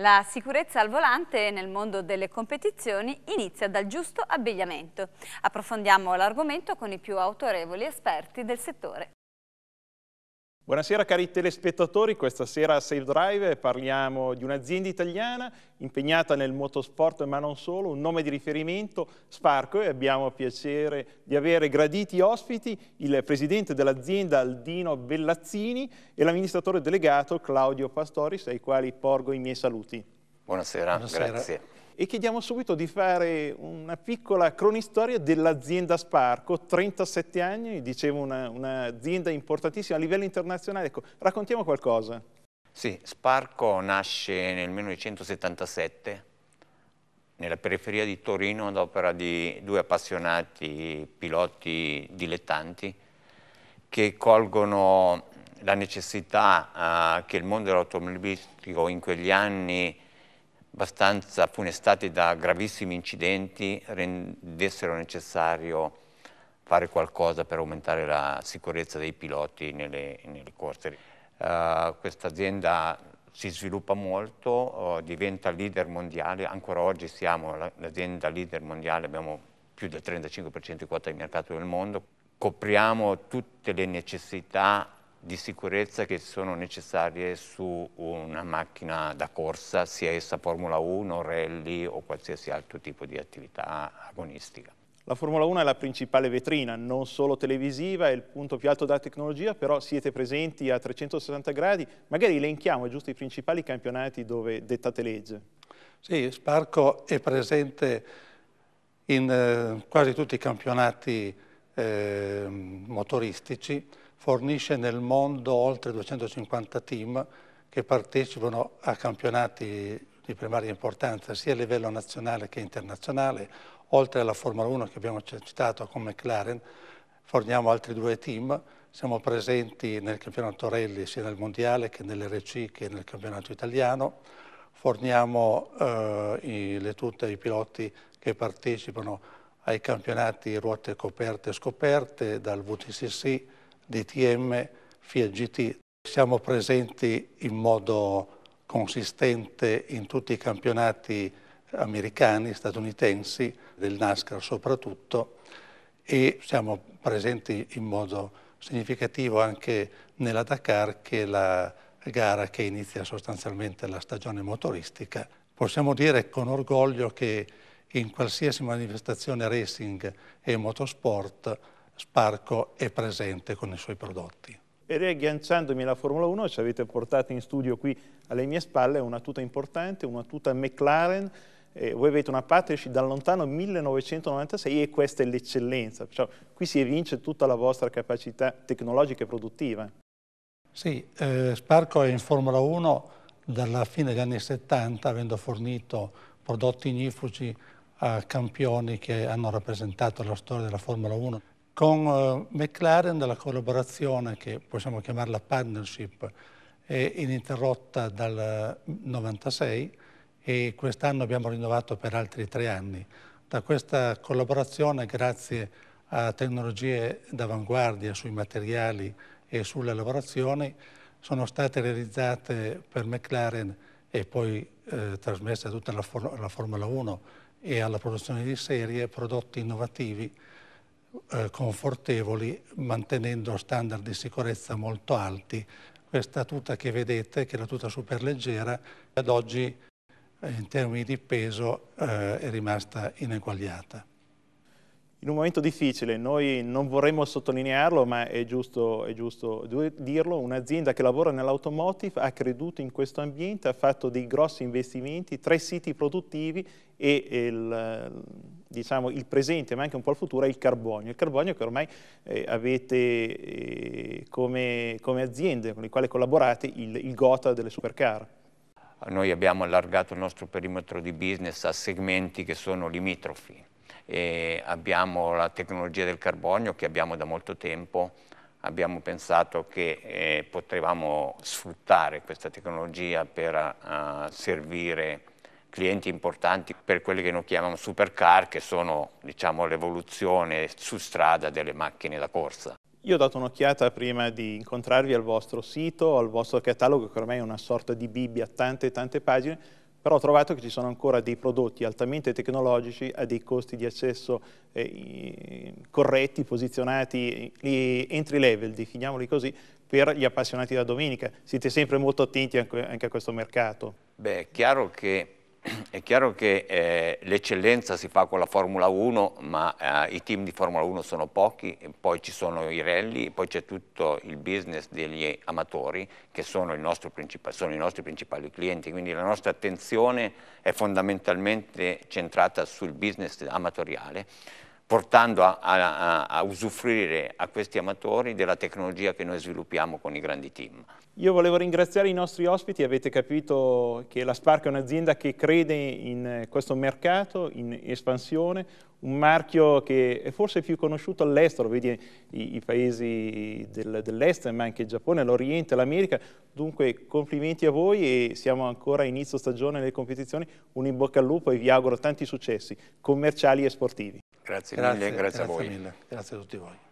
La sicurezza al volante nel mondo delle competizioni inizia dal giusto abbigliamento. Approfondiamo l'argomento con i più autorevoli esperti del settore. Buonasera cari telespettatori, questa sera a Safe Drive parliamo di un'azienda italiana impegnata nel motorsport ma non solo, un nome di riferimento Sparco e abbiamo piacere di avere graditi ospiti il presidente dell'azienda Aldino Bellazzini e l'amministratore delegato Claudio Pastoris ai quali porgo i miei saluti. Buonasera. Buonasera. grazie e chiediamo subito di fare una piccola cronistoria dell'azienda Sparco, 37 anni, dicevo un'azienda una importantissima a livello internazionale. Ecco, raccontiamo qualcosa. Sì, Sparco nasce nel 1977 nella periferia di Torino ad opera di due appassionati piloti dilettanti che colgono la necessità eh, che il mondo dell'automobilistico in quegli anni abbastanza funestati da gravissimi incidenti rendessero necessario fare qualcosa per aumentare la sicurezza dei piloti nelle, nelle corse. Uh, Questa azienda si sviluppa molto, uh, diventa leader mondiale, ancora oggi siamo l'azienda leader mondiale, abbiamo più del 35% di quota di mercato del mondo, copriamo tutte le necessità di sicurezza che sono necessarie su una macchina da corsa, sia essa Formula 1, rally o qualsiasi altro tipo di attività agonistica. La Formula 1 è la principale vetrina, non solo televisiva, è il punto più alto della tecnologia, però siete presenti a 360 gradi. Magari elenchiamo giusto i principali campionati dove dettate legge. Sì, Sparco è presente in eh, quasi tutti i campionati eh, motoristici, fornisce nel mondo oltre 250 team che partecipano a campionati di primaria importanza sia a livello nazionale che internazionale, oltre alla Formula 1 che abbiamo citato con McLaren, forniamo altri due team, siamo presenti nel campionato Rally sia nel Mondiale che nell'RC che nel campionato italiano, forniamo eh, i, le tutte ai piloti che partecipano ai campionati ruote coperte e scoperte, dal VTCC, DTM, FIA GT. Siamo presenti in modo consistente in tutti i campionati americani, statunitensi, del NASCAR soprattutto, e siamo presenti in modo significativo anche nella Dakar, che è la gara che inizia sostanzialmente la stagione motoristica. Possiamo dire con orgoglio che in qualsiasi manifestazione racing e motorsport Sparco è presente con i suoi prodotti. E riagganciandomi alla Formula 1 ci avete portato in studio qui alle mie spalle una tuta importante, una tuta McLaren. Eh, voi avete una partnership da lontano 1996 e questa è l'eccellenza. Cioè, qui si evince tutta la vostra capacità tecnologica e produttiva. Sì, eh, Sparco è in Formula 1 dalla fine degli anni 70 avendo fornito prodotti ignifugi a campioni che hanno rappresentato la storia della Formula 1. Con eh, McLaren la collaborazione, che possiamo chiamarla partnership, è ininterrotta dal 1996 e quest'anno abbiamo rinnovato per altri tre anni. Da questa collaborazione, grazie a tecnologie d'avanguardia sui materiali e sulle lavorazioni, sono state realizzate per McLaren e poi eh, trasmesse a tutta la, for la Formula 1 e alla produzione di serie prodotti innovativi eh, confortevoli mantenendo standard di sicurezza molto alti. Questa tuta che vedete, che è la tuta superleggera, ad oggi eh, in termini di peso eh, è rimasta ineguagliata. In un momento difficile, noi non vorremmo sottolinearlo, ma è giusto, è giusto dirlo, un'azienda che lavora nell'automotive ha creduto in questo ambiente, ha fatto dei grossi investimenti, tre siti produttivi e il, diciamo, il presente, ma anche un po' il futuro, è il carbonio. Il carbonio che ormai eh, avete eh, come, come, aziende con le quali collaborate, il, il GOTA delle supercar. Noi abbiamo allargato il nostro perimetro di business a segmenti che sono limitrofi e abbiamo la tecnologia del carbonio che abbiamo da molto tempo, abbiamo pensato che eh, potevamo sfruttare questa tecnologia per uh, servire clienti importanti per quelli che noi chiamiamo supercar, che sono diciamo, l'evoluzione su strada delle macchine da corsa. Io ho dato un'occhiata prima di incontrarvi al vostro sito, al vostro catalogo, che ormai è una sorta di bibbia, tante tante pagine, però ho trovato che ci sono ancora dei prodotti altamente tecnologici a dei costi di accesso eh, corretti, posizionati entry level, definiamoli così, per gli appassionati da domenica. Siete sempre molto attenti anche a questo mercato. Beh, è chiaro che è chiaro che eh, l'eccellenza si fa con la Formula 1, ma eh, i team di Formula 1 sono pochi, poi ci sono i rally, poi c'è tutto il business degli amatori che sono, sono, i nostri principali clienti, quindi la nostra attenzione è fondamentalmente centrata sul business amatoriale portando a, a, a, usufruire a questi amatori della tecnologia che noi sviluppiamo con i grandi team. Io volevo ringraziare i nostri ospiti, avete capito che la Spark è un'azienda che crede in eh, questo mercato, in espansione, un marchio che è forse più conosciuto all'estero, vedi i, i paesi del, dell'est, ma anche il Giappone, l'Oriente, l'America, dunque complimenti a voi e siamo ancora a inizio stagione delle competizioni, un in bocca al lupo e vi auguro tanti successi commerciali e sportivi. Grazie, grazie mille, grazie, grazie a voi. Mille, grazie a tutti voi.